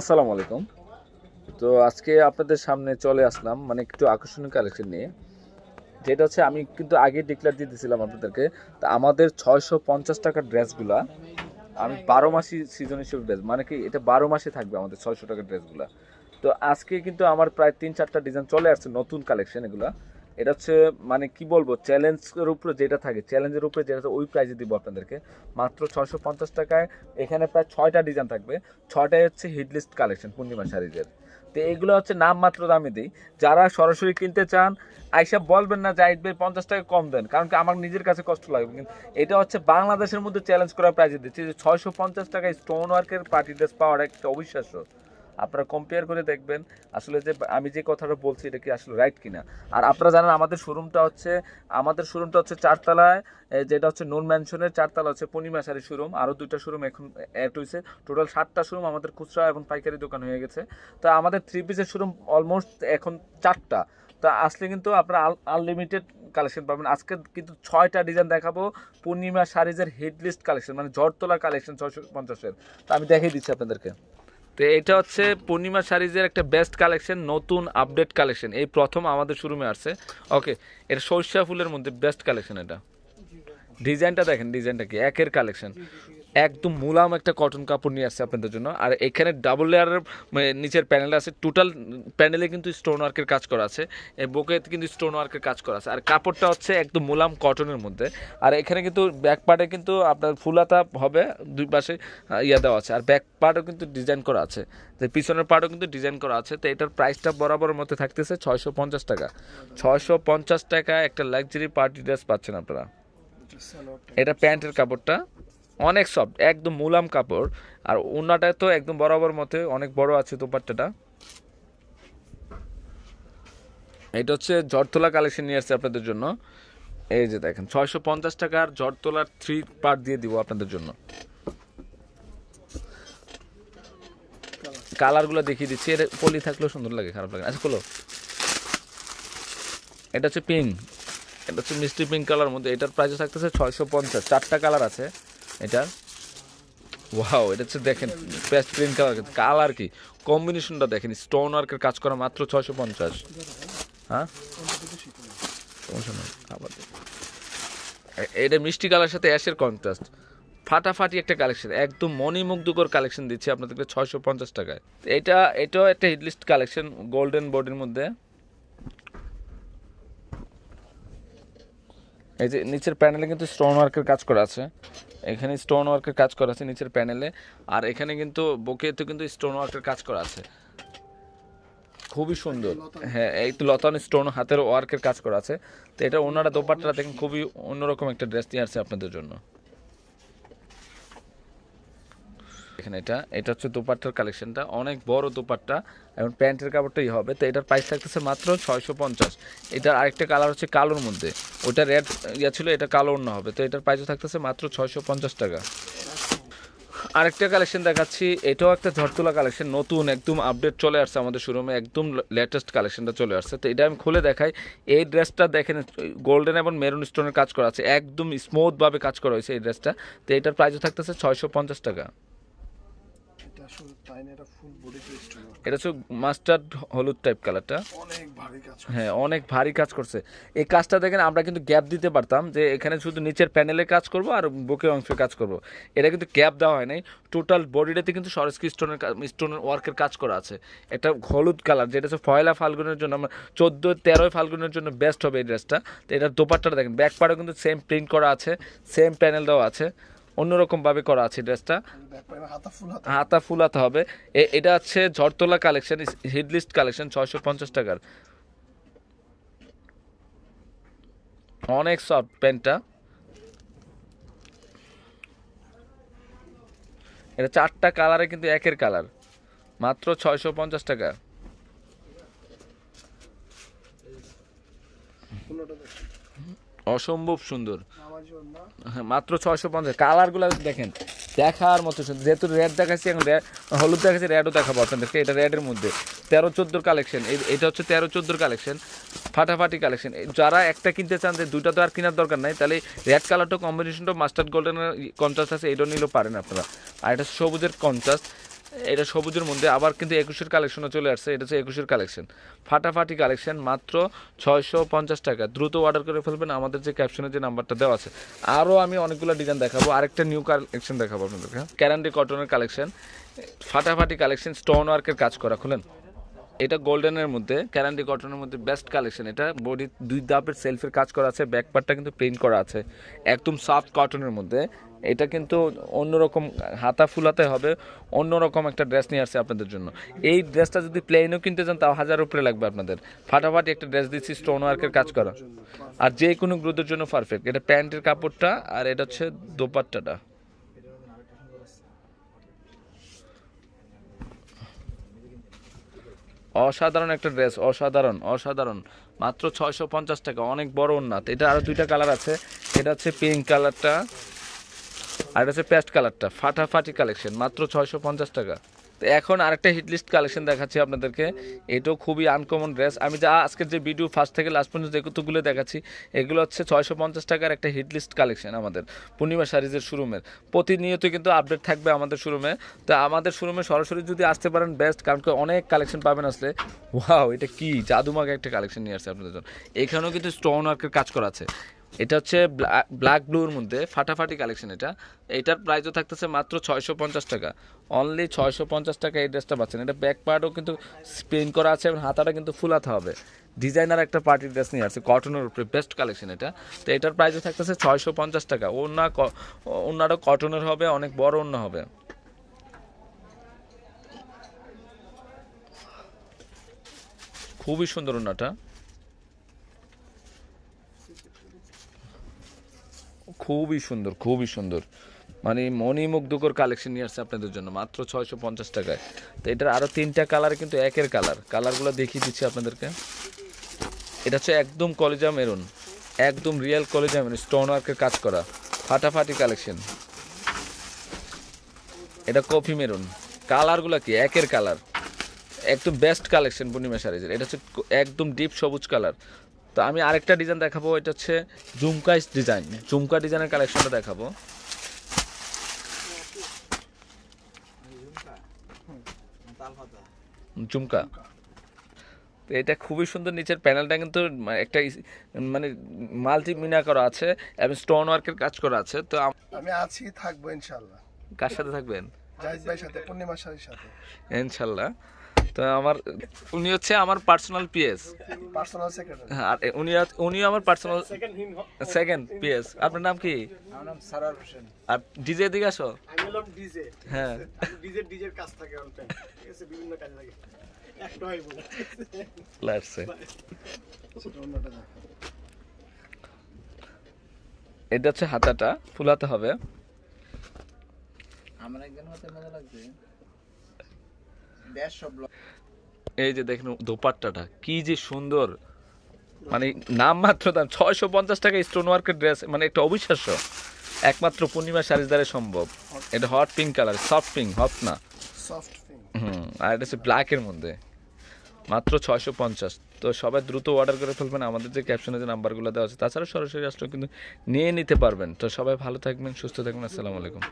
আসসালামু আলাইকুম তো আজকে আপনাদের সামনে চলে আসলাম মানে একটু আকর্ষণীয় কালেকশন নিয়ে যেটা হচ্ছে আমি কিন্তু আগে ডিক্লেয়ার দিয়ে দিয়েছিলাম আপনাদেরকে তা আমাদের ছয়শো পঞ্চাশ টাকার ড্রেসগুলা আমি বারো মাসি সিজন হিসেবে ড্রেস মানে কি এটা বারো মাসে থাকবে আমাদের ছয়শো টাকার ড্রেসগুলা তো আজকে কিন্তু আমার প্রায় তিন চারটা ডিজাইন চলে আসছে নতুন কালেকশন এগুলা এটা হচ্ছে মানে কি বলবো চ্যালেঞ্জের উপরে যেটা থাকে চ্যালেঞ্জের উপরে যেটা ওই প্রাইজে দিব আপনাদেরকে মাত্র ছয়শো পঞ্চাশ টাকায় এখানে প্রায় ছয়টা ডিজাইন থাকবে ছয়টাই হচ্ছে হিটলিস্ট কালেকশন পূর্ণিমা শাড়িদের তো এগুলো হচ্ছে নামমাত্র দামে দিই যারা সরাসরি কিনতে চান আইসা বলবেন না যে ভাই পঞ্চাশ টাকা কম দেন কারণ কি আমার নিজের কাছে কষ্ট লাগবে কিন্তু এটা হচ্ছে বাংলাদেশের মধ্যে চ্যালেঞ্জ করা প্রাইজে দিচ্ছে যে ছয়শো পঞ্চাশ টাকায় স্টোন ওয়ার্কের পার্টি ড্রেস পাওয়ার একটা অবিশ্বাস্য আপনারা কম্পেয়ার করে দেখবেন আসলে যে আমি যে কথাটা বলছি এটা কি আসলে রাইট কিনা আর আপনারা জানেন আমাদের শোরুমটা হচ্ছে আমাদের শোরুমটা হচ্ছে চারতলায় যেটা হচ্ছে নন ম্যানশনের চারতলা হচ্ছে পূর্ণিমা সারি শোরুম আরও দুইটা শোরুম এখন অ্যাড হয়েছে টোটাল সাতটা শোরুম আমাদের খুচরা এবং পাইকারি দোকান হয়ে গেছে তো আমাদের থ্রি পিসের শোরুম অলমোস্ট এখন চারটা তো আসলে কিন্তু আপনারা আনলিমিটেড কালেকশন পাবেন আজকে কিন্তু ছয়টা ডিজাইন দেখাবো পূর্ণিমা সারিজের হেডলিস্ট কালেকশন মানে ঝড়তলা কালেকশন ছয়শো পঞ্চাশের তো আমি দেখিয়ে দিচ্ছি আপনাদেরকে তো এটা হচ্ছে পূর্ণিমা শাড়িজের একটা বেস্ট কালেকশন নতুন আপডেট কালেকশন এই প্রথম আমাদের শোরুমে আসছে ওকে এটা সর্ষা ফুলের মধ্যে বেস্ট কালেকশন এটা ডিজাইনটা দেখেন ডিজাইনটা কি একের কালেকশন একদম মুলাম একটা কটন কাপড় নিয়ে আসছে আপনাদের জন্য আর এখানে ডাবল লেয়ারের মানে নিচের প্যানেল আছে টোটাল প্যানেলে কিন্তু স্টোন ওয়ার্কের কাজ করা আছে বুকে কিন্তু স্টোন ওয়ার্কের কাজ করা আছে আর কাপড়টা হচ্ছে একদম মুলাম কটনের মধ্যে আর এখানে কিন্তু ব্যাক পার্টে কিন্তু আপনার ফুলাতা হবে দুই পাশে ইয়া দেওয়া আছে আর ব্যাক পার্টও কিন্তু ডিজাইন করা আছে তো পিছনের পার্টও কিন্তু ডিজাইন করা আছে তো এটার প্রাইসটা বরাবর মধ্যে থাকতেছে ছয়শো পঞ্চাশ টাকা ছয়শো পঞ্চাশ টাকা একটা লাক্সারি পার্টি ড্রেস পাচ্ছেন আপনারা এটা প্যান্টের কাপড়টা অনেক সফট একদম মুলাম কাপড় আর ওনাটা তো একদম বরাবর মতে অনেক বড় আছে দোপাট্টাটা এটা হচ্ছে জড়তলা কালেকশন নিয়ে আসছে আপনাদের জন্য এই যে দেখেন ছয়শো পঞ্চাশ টাকার তোলার থ্রি পার্ট দিয়ে দিব আপনাদের জন্য কালারগুলো দেখিয়ে দিচ্ছি এর পলি থাকলেও সুন্দর লাগে খারাপ লাগে আচ্ছা খোলো এটা হচ্ছে পিঙ্ক এটা হচ্ছে মিষ্টি পিঙ্ক কালার মধ্যে এটার প্রাইসে থাকতেছে ছয়শো পঞ্চাশ চারটা কালার আছে এটা ওয়াও এটা হচ্ছে দেখেন পেস্ট গ্রিন কালার কালার কি কম্বিনেশনটা দেখেন স্টোন ওয়ার্কের কাজ করা মাত্র ছয়শো পঞ্চাশ হ্যাঁ এটা মিষ্টি কালার সাথে অ্যাশের কন্ট্রাস্ট ফাটাফাটি একটা কালেকশন একদম মণিমুগ্ধকর কালেকশন দিচ্ছে আপনাদেরকে ছয়শো পঞ্চাশ টাকায় এটা এটাও একটা হিটলিস্ট কালেকশন গোল্ডেন বোর্ডের মধ্যে এই যে নিচের প্যানেলে কিন্তু স্টোন ওয়ার্কের কাজ করা আছে এখানে স্টোন ওয়ার্কের কাজ করা আছে নিচের প্যানেলে আর এখানে কিন্তু তো কিন্তু স্টোন ওয়ার্কের কাজ করা আছে খুবই সুন্দর হ্যাঁ এই তো লতান স্টোন হাতের ওয়ার্কের কাজ করা আছে তো এটা ওনারা দোপাট্টা দেখেন খুবই অন্যরকম একটা ড্রেস নিয়ে আসছে আপনাদের জন্য দেখেন এটা এটা হচ্ছে দুপাট্টার কালেকশনটা অনেক বড় দুপাট্টা এবং প্যান্টের কাপড়টাই হবে তো এটার প্রাইস থাকতেছে মাত্র ছয়শো পঞ্চাশ এটার আরেকটা কালার হচ্ছে কালোর মধ্যে ওটা রেড ইয়া ছিল এটা কালো অন্য হবে তো এটার প্রাইসও থাকতেছে মাত্র ছয়শো পঞ্চাশ টাকা আরেকটা কালেকশন দেখাচ্ছি এটাও একটা ঝড়তোলা কালেকশন নতুন একদম আপডেট চলে আসছে আমাদের শোরুমে একদম লেটেস্ট কালেকশনটা চলে আসছে তো এটা আমি খুলে দেখাই এই ড্রেসটা দেখেন গোল্ডেন এবং মেরুন স্টোনের কাজ করা আছে একদম স্মুথভাবে কাজ করা হয়েছে এই ড্রেসটা তো এটার প্রাইসও থাকতেছে ছয়শো পঞ্চাশ টাকা এটা হচ্ছে মাস্টার্ড হলুদ টাইপ কালারটা হ্যাঁ অনেক ভারী কাজ করছে এই কাজটা দেখেন আমরা কিন্তু গ্যাপ দিতে পারতাম যে এখানে শুধু নিচের প্যানেলে কাজ করব আর বুকের অংশে কাজ করব এটা কিন্তু গ্যাপ দেওয়া হয় নাই টোটাল বডিটাতে কিন্তু সরস্কি স্টোনের স্টোনের ওয়ার্কের কাজ করা আছে এটা হলুদ কালার যেটা হচ্ছে ফয়লা ফাল্গুনের জন্য আমরা চোদ্দো তেরোই ফাল্গুনের জন্য বেস্ট হবে এই ড্রেসটা তো এটার দোপাট্টাটা দেখেন ব্যাক পাড়ও কিন্তু সেম প্রিন্ট করা আছে সেম প্যানেল দেওয়া আছে অন্যরকমভাবে করা আছে ড্রেসটা হাতা ফুলাতে হাতা হবে এটা হচ্ছে ঝড়তলা কালেকশন হিডলিস্ট কালেকশন ছয়শো পঞ্চাশ টাকার অনেক সফট প্যান্টটা এটা চারটা কালারে কিন্তু একের কালার মাত্র ছয়শো পঞ্চাশ টাকা অসম্ভব সুন্দর হ্যাঁ, মাত্র ছয়শো পঞ্চাশ কালারগুলো দেখেন দেখার মতো সুন্দর যেহেতু রেড দেখাচ্ছি এখন হলুদ দেখাচ্ছি রেডও দেখাবো আপনাদেরকে এটা রেডের মধ্যে তেরো চোদ্দোর কালেকশন এটা হচ্ছে তেরো চোদ্দোর কালেকশন ফাটাফাটি কালেকশন যারা একটা কিনতে চান যে দুটা তো আর কেনার দরকার নাই তাহলে রেড কালারটা কম্বিনেশনটা মাস্টার্ড গোল্ডেনের কন্ট্রাস্ট আছে এটাও নিলেও পারেন আপনারা আর এটা সবুজের কন্ট্রাস্ট এটা সবুজের মধ্যে আবার কিন্তু একুশের কালেকশনও চলে আসছে এটা হচ্ছে একুশের কালেকশন ফাটাফাটি কালেকশন মাত্র ছয়শো পঞ্চাশ টাকা দ্রুত অর্ডার করে ফেলবেন আমাদের যে ক্যাপশনের যে নাম্বারটা দেওয়া আছে আরও আমি অনেকগুলো ডিজাইন দেখাবো আরেকটা নিউ কালেকশন দেখাবো আপনাদেরকে ক্যারান্ডি কটনের কালেকশন ফাটাফাটি কালেকশন স্টোন ওয়ার্কের কাজ করা খুলেন এটা গোল্ডেনের মধ্যে ক্যারান্ডি কটনের মধ্যে বেস্ট কালেকশন এটা বডি দুই দাপের সেলফের কাজ করা আছে ব্যাক পার্টটা কিন্তু প্রিন্ট করা আছে একদম সফট কটনের মধ্যে এটা কিন্তু অন্যরকম হাতা ফুলাতে হবে অন্যরকম একটা ড্রেস নিয়ে আসছে আপনাদের জন্য এই ড্রেসটা যদি প্লেনও কিনতে চান তাও হাজার উপরে লাগবে আপনাদের ফাটাফাটি একটা ড্রেস দিচ্ছি স্টোন ওয়ার্কের কাজ করা আর যে কোনো গ্রুপের জন্য পারফেক্ট এটা প্যান্টের কাপড়টা আর এটা হচ্ছে দোপাট্টাটা অসাধারণ একটা ড্রেস অসাধারণ অসাধারণ মাত্র ছয়শো পঞ্চাশ টাকা অনেক বড় উন্নাত এটা আরও দুইটা কালার আছে এটা হচ্ছে পিঙ্ক কালারটা আর এটা হচ্ছে প্যাস্ট কালারটা ফাটাফাটি কালেকশন মাত্র ছয়শো পঞ্চাশ টাকা তো এখন আরেকটা হিটলিস্ট কালেকশন দেখাচ্ছি আপনাদেরকে এটাও খুবই আনকমন ড্রেস আমি যা আজকের যে ভিডিও ফার্স্ট থেকে লাস্ট পর্যন্ত যে কতগুলো দেখাচ্ছি এগুলো হচ্ছে ছয়শো পঞ্চাশ টাকার একটা হিটলিস্ট কালেকশন আমাদের পূর্ণিমা সারিজের শোরুমের প্রতিনিয়ত কিন্তু আপডেট থাকবে আমাদের শোরুমে তো আমাদের শোরুমে সরাসরি যদি আসতে পারেন বেস্ট কারণ অনেক কালেকশন পাবেন আসলে ওয়াও এটা কি জাদুমাকে একটা কালেকশন নিয়ে আসছে আপনাদের জন্য এখানেও কিন্তু স্টোন ওয়ার্কের কাজ করা আছে এটা হচ্ছে ব্ল্যাক ব্লুর মধ্যে ফাটাফাটি কালেকশন এটা এটার প্রাইসও থাকতেছে মাত্র ছয়শো পঞ্চাশ টাকা অনলি ছয়শো পঞ্চাশ টাকা এই ড্রেসটা পাচ্ছেন এটা ব্যাক পার্টও কিন্তু স্প্রিন করা আছে এবং হাতাটা কিন্তু ফুলাতে হবে ডিজাইনার একটা পার্টির ড্রেস নিয়ে আসছে কটনের উপরে বেস্ট কালেকশন এটা তো এটার প্রাইসও থাকতেছে ছয়শো পঞ্চাশ টাকা অন্য ওনাটা কটনের হবে অনেক বড় অন্য হবে খুবই সুন্দর অন্যটা খুবই সুন্দর খুবই সুন্দর মানে মণিমুগ্ধকর কালেকশন নিয়ে আসছে আপনাদের জন্য মাত্র ছয়শো পঞ্চাশ টাকায় তো এটার আরও তিনটা কালার কিন্তু একের কালার কালারগুলো দেখিয়ে দিচ্ছি আপনাদেরকে এটা হচ্ছে একদম কলেজা মেরুন একদম রিয়েল কলেজা মেরুন স্টোন ওয়ার্কের কাজ করা ফাটাফাটি কালেকশন এটা কফি মেরুন কালারগুলো কি একের কালার একদম বেস্ট কালেকশন পূর্ণিমা সারিজের এটা হচ্ছে একদম ডিপ সবুজ কালার তো আমি আরেকটা ডিজাইন দেখাবো এটা হচ্ছে জুমকা ডিজাইন জুমকা ডিজাইনের কালেকশনটা দেখাবো জুমকা তো এটা খুবই সুন্দর নিচের প্যানেলটা কিন্তু একটা মানে মাল্টি মিনা করা আছে এবং স্টোন ওয়ার্কের কাজ করা আছে তো আমি আছি থাকবো ইনশাআল্লাহ কার সাথে থাকবেন জাহিদ ভাই সাথে পূর্ণিমার সাথে ইনশাআল্লাহ আমার উনি হচ্ছে আমার পার্সোনাল হ্যাঁ, পিএস উনি আমার পার্সোনাল সেকেন্ড পিএস আপনার নাম কি আর ডিজে দিকে আসো ডিজে হ্যাঁ এটা হচ্ছে হাতাটা ফুলাতে হবে আমার একজন হাতে মজা লাগবে এই যে দেখুন দোপাট্টাটা কি যে সুন্দর মানে নামমাত্র দাম ছয়শো পঞ্চাশ টাকা স্টোন ওয়ার্কের ড্রেস মানে একটা অবিশ্বাস্য একমাত্র পূর্ণিমা শাড়ি দ্বারা সম্ভব এটা hot pink colour soft pink hot না হুম আর এটা হচ্ছে ব্ল্যাকের মধ্যে মাত্র ছয়শো পঞ্চাশ তো সবাই দ্রুত অর্ডার করে ফেলবেন আমাদের যে ক্যাপশনে যে নাম্বারগুলো দেওয়া আছে তাছাড়া সরাসরি আসলেও কিন্তু নিয়ে নিতে পারবেন তো সবাই ভালো থাকবেন সুস্থ থাকবেন আসসালামু আলাইকুম